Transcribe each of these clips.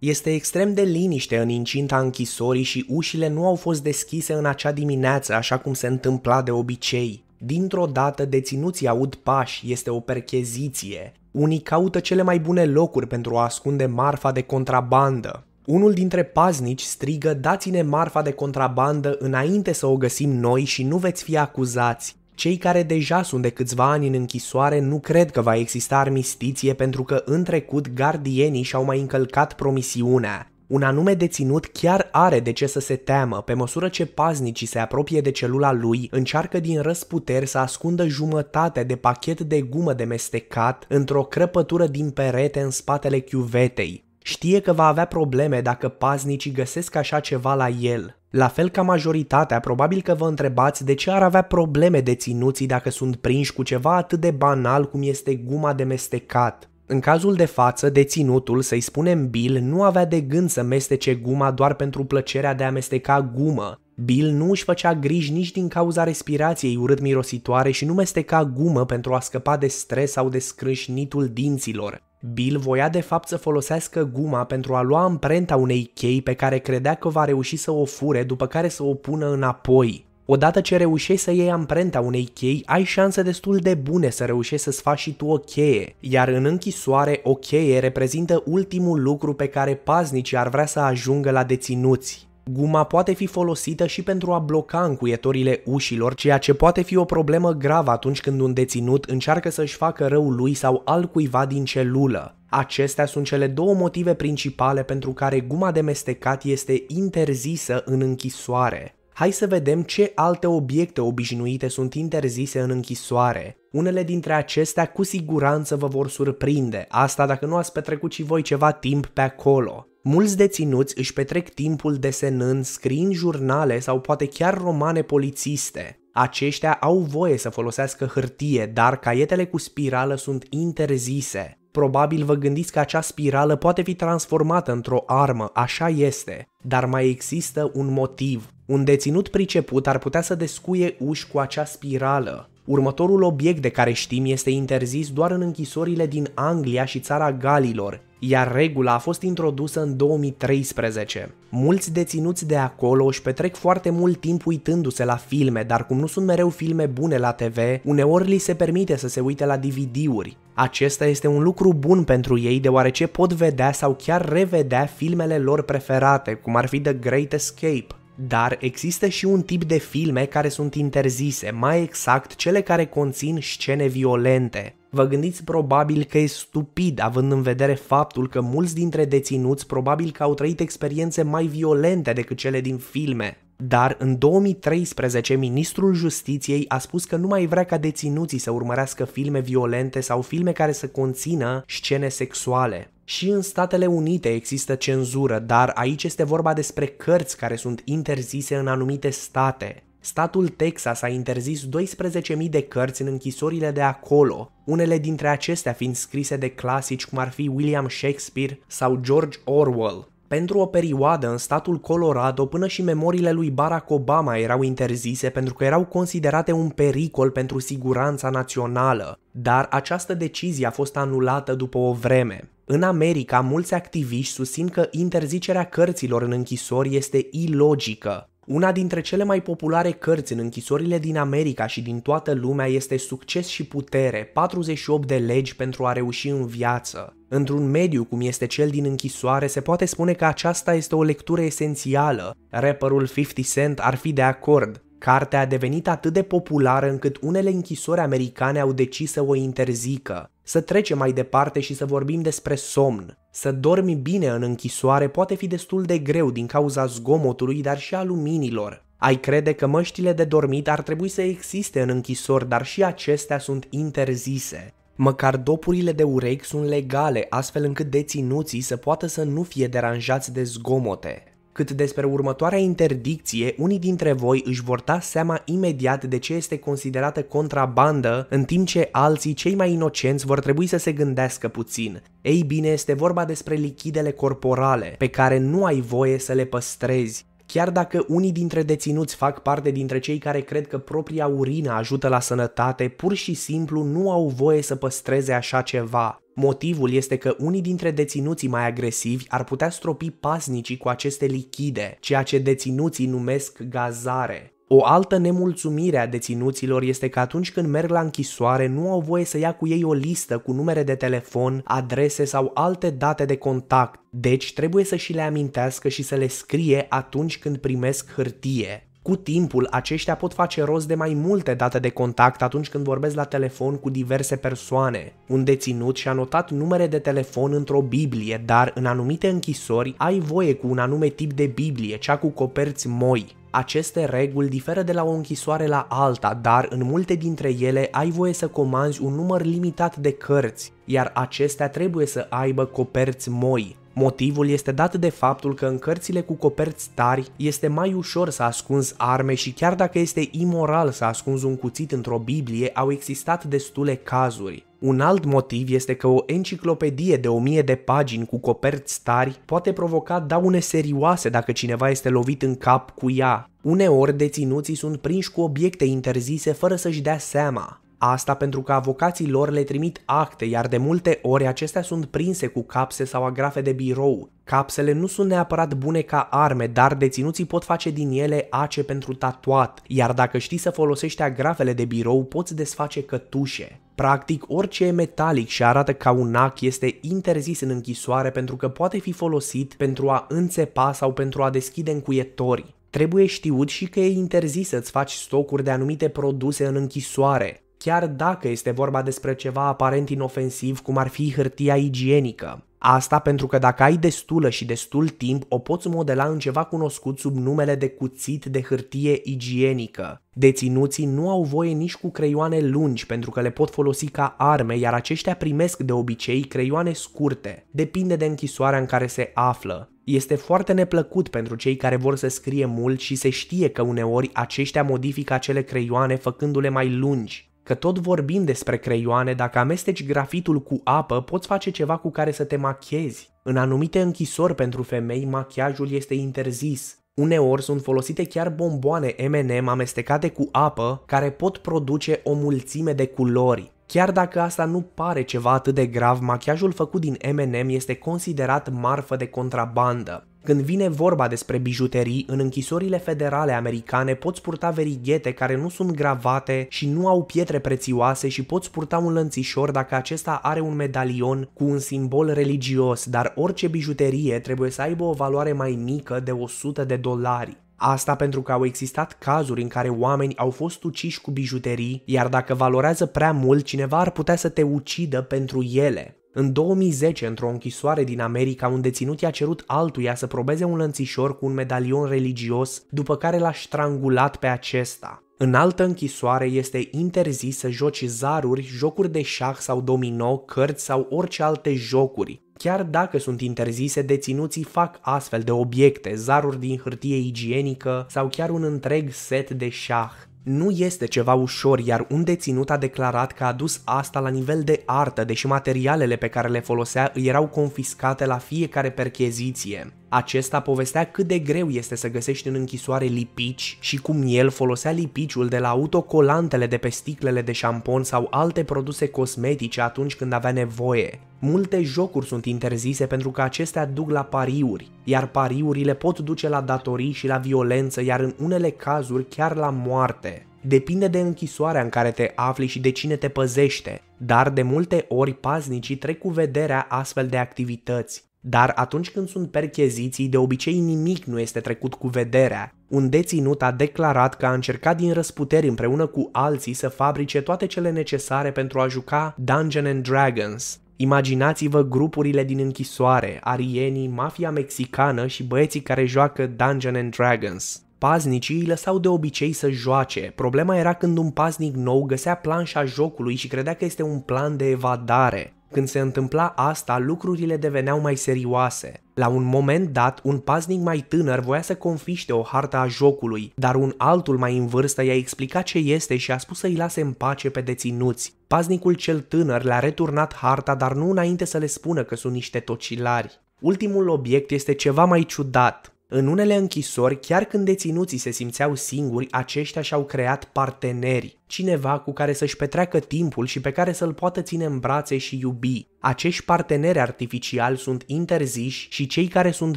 Este extrem de liniște în incinta închisorii și ușile nu au fost deschise în acea dimineață așa cum se întâmpla de obicei. Dintr-o dată deținuții aud pași, este o percheziție. Unii caută cele mai bune locuri pentru a ascunde marfa de contrabandă. Unul dintre paznici strigă, dați-ne marfa de contrabandă înainte să o găsim noi și nu veți fi acuzați. Cei care deja sunt de câțiva ani în închisoare nu cred că va exista armistiție pentru că în trecut gardienii și-au mai încălcat promisiunea. Un anume deținut chiar are de ce să se teamă, pe măsură ce paznicii se apropie de celula lui, încearcă din răsputeri să ascundă jumătate de pachet de gumă de mestecat într-o crăpătură din perete în spatele chiuvetei. Știe că va avea probleme dacă paznicii găsesc așa ceva la el, la fel ca majoritatea, probabil că vă întrebați de ce ar avea probleme ținuții dacă sunt prinși cu ceva atât de banal cum este guma de mestecat. În cazul de față, deținutul, să-i spunem Bill, nu avea de gând să mestece guma doar pentru plăcerea de a mesteca gumă. Bill nu își făcea griji nici din cauza respirației urât-mirositoare și nu mesteca gumă pentru a scăpa de stres sau de scrâșnitul dinților. Bill voia de fapt să folosească guma pentru a lua amprenta unei chei pe care credea că va reuși să o fure, după care să o pună înapoi. Odată ce reușești să iei amprenta unei chei, ai șanse destul de bune să reușești să-ți faci și tu o cheie, iar în închisoare o cheie reprezintă ultimul lucru pe care paznicii ar vrea să ajungă la deținuți. Guma poate fi folosită și pentru a bloca încuietorile ușilor, ceea ce poate fi o problemă gravă atunci când un deținut încearcă să-și facă rău lui sau altcuiva din celulă. Acestea sunt cele două motive principale pentru care guma de mestecat este interzisă în închisoare. Hai să vedem ce alte obiecte obișnuite sunt interzise în închisoare. Unele dintre acestea cu siguranță vă vor surprinde, asta dacă nu ați petrecut și voi ceva timp pe acolo. Mulți deținuți își petrec timpul desenând, scriind jurnale sau poate chiar romane polițiste. Aceștia au voie să folosească hârtie, dar caietele cu spirală sunt interzise. Probabil vă gândiți că acea spirală poate fi transformată într-o armă, așa este, dar mai există un motiv. Un deținut priceput ar putea să descuie uși cu acea spirală. Următorul obiect de care știm este interzis doar în închisorile din Anglia și țara Galilor, iar regula a fost introdusă în 2013. Mulți deținuți de acolo își petrec foarte mult timp uitându-se la filme, dar cum nu sunt mereu filme bune la TV, uneori li se permite să se uite la DVD-uri. Acesta este un lucru bun pentru ei deoarece pot vedea sau chiar revedea filmele lor preferate, cum ar fi The Great Escape, dar există și un tip de filme care sunt interzise, mai exact cele care conțin scene violente. Vă gândiți probabil că e stupid, având în vedere faptul că mulți dintre deținuți probabil că au trăit experiențe mai violente decât cele din filme. Dar în 2013, ministrul justiției a spus că nu mai vrea ca deținuții să urmărească filme violente sau filme care să conțină scene sexuale. Și în Statele Unite există cenzură, dar aici este vorba despre cărți care sunt interzise în anumite state. Statul Texas a interzis 12.000 de cărți în închisorile de acolo, unele dintre acestea fiind scrise de clasici cum ar fi William Shakespeare sau George Orwell. Pentru o perioadă în statul Colorado până și memoriile lui Barack Obama erau interzise pentru că erau considerate un pericol pentru siguranța națională, dar această decizie a fost anulată după o vreme. În America, mulți activiști susțin că interzicerea cărților în închisori este ilogică, una dintre cele mai populare cărți în închisorile din America și din toată lumea este Succes și putere, 48 de legi pentru a reuși în viață. Într-un mediu cum este cel din închisoare, se poate spune că aceasta este o lectură esențială. Rapperul 50 Cent ar fi de acord. Cartea a devenit atât de populară încât unele închisori americane au decis să o interzică. Să trecem mai departe și să vorbim despre somn. Să dormi bine în închisoare poate fi destul de greu din cauza zgomotului, dar și a luminilor. Ai crede că măștile de dormit ar trebui să existe în închisori, dar și acestea sunt interzise. Măcar dopurile de urechi sunt legale, astfel încât deținuții să poată să nu fie deranjați de zgomote. Cât despre următoarea interdicție, unii dintre voi își vor da seama imediat de ce este considerată contrabandă, în timp ce alții, cei mai inocenți, vor trebui să se gândească puțin. Ei bine, este vorba despre lichidele corporale, pe care nu ai voie să le păstrezi, Chiar dacă unii dintre deținuți fac parte dintre cei care cred că propria urină ajută la sănătate, pur și simplu nu au voie să păstreze așa ceva. Motivul este că unii dintre deținuții mai agresivi ar putea stropi pasnicii cu aceste lichide, ceea ce deținuții numesc gazare. O altă nemulțumire a deținuților este că atunci când merg la închisoare nu au voie să ia cu ei o listă cu numere de telefon, adrese sau alte date de contact, deci trebuie să și le amintească și să le scrie atunci când primesc hârtie. Cu timpul, aceștia pot face rost de mai multe date de contact atunci când vorbesc la telefon cu diverse persoane. Un deținut și-a notat numere de telefon într-o Biblie, dar în anumite închisori ai voie cu un anume tip de Biblie, cea cu coperți moi. Aceste reguli diferă de la o închisoare la alta, dar în multe dintre ele ai voie să comanzi un număr limitat de cărți, iar acestea trebuie să aibă coperți moi. Motivul este dat de faptul că în cărțile cu coperți tari este mai ușor să ascunzi arme și chiar dacă este imoral să ascunzi un cuțit într-o Biblie, au existat destule cazuri. Un alt motiv este că o enciclopedie de 1000 de pagini cu coperți tari poate provoca daune serioase dacă cineva este lovit în cap cu ea. Uneori deținuții sunt prinși cu obiecte interzise fără să-și dea seama. Asta pentru că avocații lor le trimit acte, iar de multe ori acestea sunt prinse cu capse sau agrafe de birou. Capsele nu sunt neapărat bune ca arme, dar deținuții pot face din ele ace pentru tatuat, iar dacă știi să folosești agrafele de birou, poți desface cătușe. Practic, orice e metalic și arată ca un ac este interzis în închisoare pentru că poate fi folosit pentru a înțepa sau pentru a deschide încuietori. Trebuie știut și că e interzis să-ți faci stocuri de anumite produse în închisoare, chiar dacă este vorba despre ceva aparent inofensiv cum ar fi hârtia igienică. Asta pentru că dacă ai destulă și destul timp, o poți modela în ceva cunoscut sub numele de cuțit de hârtie igienică. Deținuții nu au voie nici cu creioane lungi pentru că le pot folosi ca arme, iar aceștia primesc de obicei creioane scurte. Depinde de închisoarea în care se află. Este foarte neplăcut pentru cei care vor să scrie mult și se știe că uneori aceștia modifică acele creioane făcându-le mai lungi. Că tot vorbim despre creioane, dacă amesteci grafitul cu apă, poți face ceva cu care să te machiezi. În anumite închisori pentru femei, machiajul este interzis. Uneori sunt folosite chiar bomboane M&M amestecate cu apă care pot produce o mulțime de culori. Chiar dacă asta nu pare ceva atât de grav, machiajul făcut din M&M este considerat marfă de contrabandă. Când vine vorba despre bijuterii, în închisorile federale americane poți purta verighete care nu sunt gravate și nu au pietre prețioase și poți purta un lănțișor dacă acesta are un medalion cu un simbol religios, dar orice bijuterie trebuie să aibă o valoare mai mică de 100 de dolari. Asta pentru că au existat cazuri în care oameni au fost uciși cu bijuterii, iar dacă valorează prea mult, cineva ar putea să te ucidă pentru ele. În 2010, într-o închisoare din America, un deținut i-a cerut altuia să probeze un lănțișor cu un medalion religios, după care l-a strangulat pe acesta. În altă închisoare este interzis să joci zaruri, jocuri de șah sau domino, cărți sau orice alte jocuri. Chiar dacă sunt interzise, deținuții fac astfel de obiecte, zaruri din hârtie igienică sau chiar un întreg set de șah. Nu este ceva ușor, iar un deținut a declarat că a dus asta la nivel de artă, deși materialele pe care le folosea îi erau confiscate la fiecare percheziție. Acesta povestea cât de greu este să găsești în închisoare lipici și cum el folosea lipiciul de la autocolantele de pe sticlele de șampon sau alte produse cosmetice atunci când avea nevoie. Multe jocuri sunt interzise pentru că acestea duc la pariuri, iar pariurile pot duce la datorii și la violență, iar în unele cazuri chiar la moarte. Depinde de închisoarea în care te afli și de cine te păzește, dar de multe ori paznicii trec cu vederea astfel de activități. Dar atunci când sunt percheziții, de obicei nimic nu este trecut cu vederea. Un deținut a declarat că a încercat din răsputeri împreună cu alții să fabrice toate cele necesare pentru a juca Dungeon and Dragons. Imaginați-vă grupurile din închisoare, arienii, mafia mexicană și băieții care joacă Dungeon and Dragons. Paznicii îi lăsau de obicei să joace. Problema era când un paznic nou găsea planșa jocului și credea că este un plan de evadare. Când se întâmpla asta, lucrurile deveneau mai serioase. La un moment dat, un paznic mai tânăr voia să confiște o hartă a jocului, dar un altul mai în vârstă i-a explicat ce este și a spus să-i lase în pace pe deținuți. Paznicul cel tânăr le-a returnat harta, dar nu înainte să le spună că sunt niște tocilari. Ultimul obiect este ceva mai ciudat. În unele închisori, chiar când deținuții se simțeau singuri, aceștia și-au creat parteneri, cineva cu care să-și petreacă timpul și pe care să-l poată ține în brațe și iubi. Acești parteneri artificiali sunt interziși și cei care sunt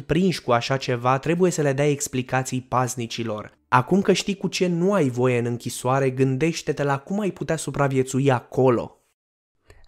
prinși cu așa ceva trebuie să le dea explicații paznicilor. Acum că știi cu ce nu ai voie în închisoare, gândește-te la cum ai putea supraviețui acolo.